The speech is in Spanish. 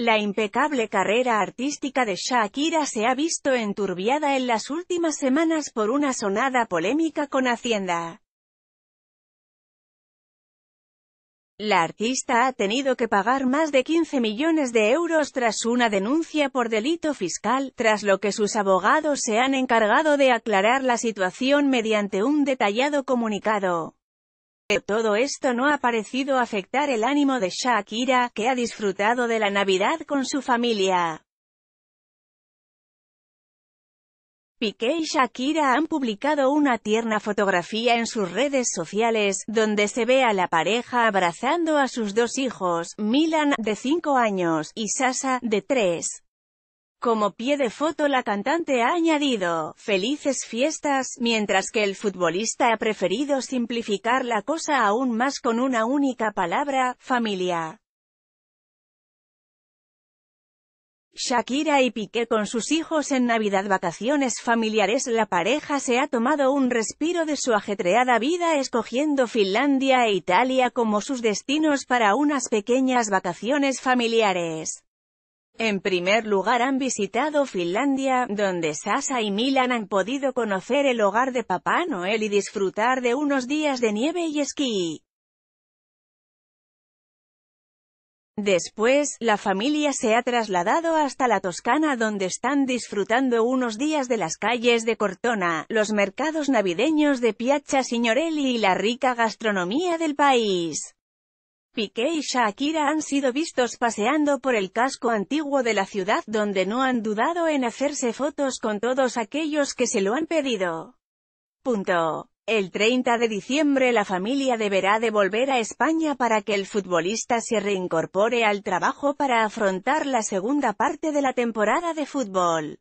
La impecable carrera artística de Shakira se ha visto enturbiada en las últimas semanas por una sonada polémica con Hacienda. La artista ha tenido que pagar más de 15 millones de euros tras una denuncia por delito fiscal, tras lo que sus abogados se han encargado de aclarar la situación mediante un detallado comunicado. Todo esto no ha parecido afectar el ánimo de Shakira, que ha disfrutado de la Navidad con su familia. Piqué y Shakira han publicado una tierna fotografía en sus redes sociales, donde se ve a la pareja abrazando a sus dos hijos, Milan, de 5 años, y Sasa, de 3. Como pie de foto la cantante ha añadido, felices fiestas, mientras que el futbolista ha preferido simplificar la cosa aún más con una única palabra, familia. Shakira y Piqué con sus hijos en Navidad vacaciones familiares La pareja se ha tomado un respiro de su ajetreada vida escogiendo Finlandia e Italia como sus destinos para unas pequeñas vacaciones familiares. En primer lugar han visitado Finlandia, donde Sasa y Milan han podido conocer el hogar de Papá Noel y disfrutar de unos días de nieve y esquí. Después, la familia se ha trasladado hasta la Toscana donde están disfrutando unos días de las calles de Cortona, los mercados navideños de Piazza Signorelli y la rica gastronomía del país. Piqué y Shakira han sido vistos paseando por el casco antiguo de la ciudad donde no han dudado en hacerse fotos con todos aquellos que se lo han pedido. El 30 de diciembre la familia deberá de volver a España para que el futbolista se reincorpore al trabajo para afrontar la segunda parte de la temporada de fútbol.